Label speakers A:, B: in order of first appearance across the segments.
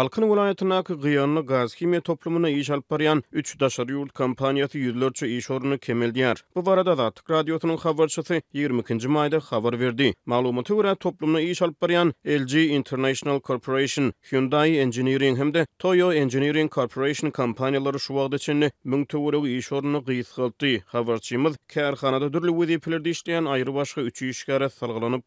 A: Balkan vilayetine ki gaz kimye toplumyna iş alparyan 3 daşar yurt kompaniýasy yüzlörçü iş orunu Bu varada da tık radyotunun 22. mayda xavar verdi. Maglumata görä toplumuna iş LG International Corporation, Hyundai Engineering hem Toyo Engineering Corporation kompaniýalary şu vaqda üçin müngtü vura iş orunu gıyit gildi. Xavarçimiz kar khanada dürlü aýry başga 3 işgara salgylanyp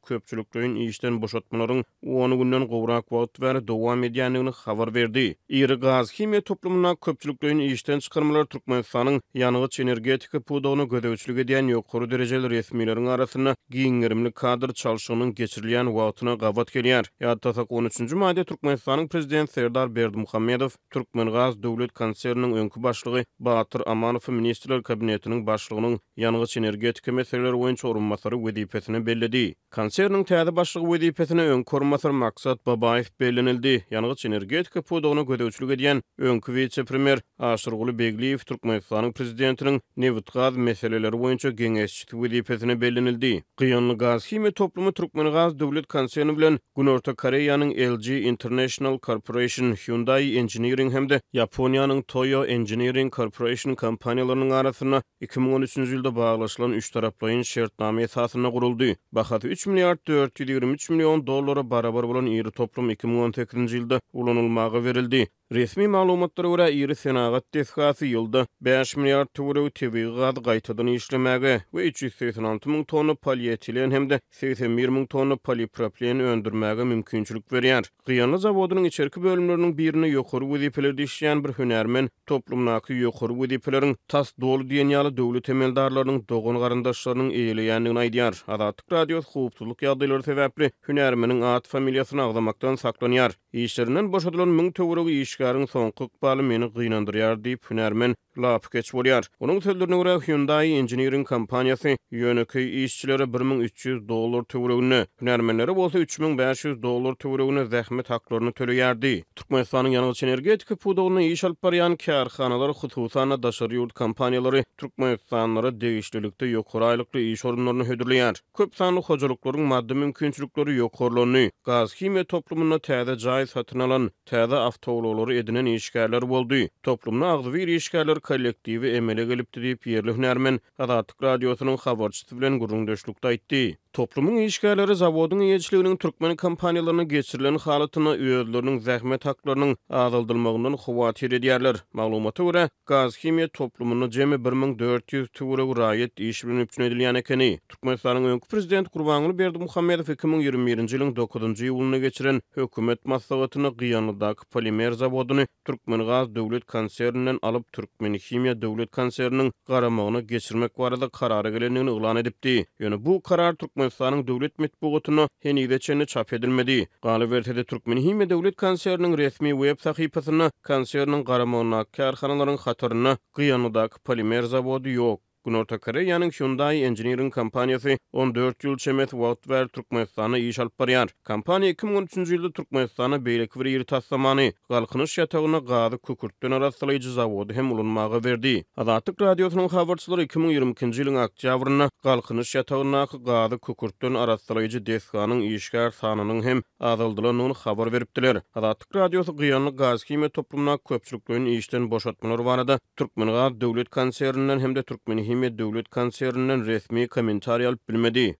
A: 10 gün gowrak wagt gün dowam gün habar verdi. Iri gaz kimya toplumuna köpçülükdöyün işten çıkarmalar Türkmenistanyň ýanygyç energetika pudagyny gödäwçilik edýän ýokary derejeli resmilerin arasyna giňerimli kadr çalşygynyň geçirilýän wagtyna gabat gelýär. ýa 13-nji maýda Türkmenistanyň prezidenti Serdar Berdimuhammedow Türkmen gaz döwlet konsernynyň öňkü başlygy Batır Amanow ministrler kabinetiniň başlygynyň ýanygyç energetika meseleleri boýunça orunmasary wezipetini belledi. Konsernyň täze başlygy wezipetini öňkü orunmasary maksat bellinildi. belenildi. Ýanygyç energetika podogyna gödäwçilik edýän öňkü vicepremier Aşyrgulu Begliýew Türkmenistanyň prezidentiniň Newtgaz meseleleri boýunça geňeşçi wezipetine bellenildi. Gyýanly gaz himi toplumy Türkmen gaz döwlet konserni bilen Günorta Koreýanyň LG International Corporation, Hyundai Engineering hemde Ýaponiýanyň Toyo Engineering Corporation kompaniýalarynyň arasyna 2013-nji ýylda baglaşylan üç taraplyň şertname esasyna guruldy. Bahat 3 milliard 423 milyon dollara barabar bolan ýyry toplum 2018-nji ýylda finally berildi. verildi Resmi maglumatlara göre iri senagat tesisatı yolda 5 milyar töwre TV gaz gaýtadyny işlemäge we 386 000 tonu polietilen hemde de 81 tonu polipropilen öndürmäge mümkinçilik berýär. Gyýany zawodynyň içerki bölümleriniň birini ýokary wezipelerde işleýän bir hünärmen toplumnaky ýokary wezipeleriň tas dolu diýen döwlet emeldarlarynyň dogun garandaşlarynyň eýleýändigini aýdýar. Adatyk radio howpsuzlyk ýagdaýlary sebäpli hünärmeniň at familiýasyny agdamakdan saklanýar. Işlerinden boşadylan 1000 töwre son soňky ykbaly meni gynandyrýar diýip hünärmen lap geç bolýar. Onuň sözlerine Hyundai Engineering kompaniýasy ýöneki işçilere 1300 dollar töwregini, hünärmenlere bolsa 3500 dollar töwregini zähmet haklaryny töleýärdi. Türkmenistanyň ýanyl energetika pudogyny iş baryan barýan kärhanalar hususan daşary ýurt kompaniýalary Türkmenistanlara degişlilikde ýokary aýlykly iş orunlaryny hödürleýär. Köp sanly hojalyklaryň maddi mümkinçilikleri ýokarlany. Gaz kimya toplumyna täze jaýy satyn alan täze edinen işgärler boldy. Toplumna agzywy işgärler kollektiwi emele gelipdi yerli hünärmen Azatlyk radiosynyň habarçysy bilen gurulduşlukda aýtdy. Toplumun işgärleri zawodyň ýetişliginiň türkmen kompaniýalaryna geçirilen halatyna öýerleriniň zähmet haklarynyň azaldylmagynyň howatyr edýärler. Maglumata görä, gaz kimya toplumyny jemi 1400 töwere raýat iş bilen üçin edilýän eken. Türkmenistanyň öňkü prezidenti Gurbanyly Berdi Muhammedow 2021-nji ýylyň 9-njy ýylyny geçiren hökümet maslahatyny gyýanydaky polimer zawodyny Türkmenigaz döwlet konserninden alıp Türkmen kimya döwlet konserniniň garamagyna geçirmek barada karar gelenini oglan edipdi. Ýöne bu karar Türkmenistanyň döwlet mitbugatyna heni weçeni çap edilmedi. Galyp berdi Türkmen kimya döwlet konserniniň resmi web sahypasyna konserniniň garamagyna karhanalaryň hatyryna gyýanyda polimer zawody ýok. Günorta Koreýanyň Hyundai Engineering kompaniýasy 14 ýyl çemet wagt berýär Türkmenistana iş alyp barýar. Kompaniýa 2013-nji ýylda Türkmenistana beýleki bir ýer tassamany, galkyny şetawyna gady kökürtden zawod hem ulunmagy berdi. Azatlyk radiosynyň habarçylary 2022-nji ýylyň oktýabrynda galkyny şetawyna gady kökürtden araslaýyjy desgaýanyň işgär sanynyň hem azaldylanyny habar beripdiler. Azatlyk radiosy gyýany gaz kimi toplumyna köpçülikden işden boşatmalar barada Türkmenistan döwlet konsernindan hem de Türkmenistan Rahimi Devlet Konserninden resmi kommentar bilmedi.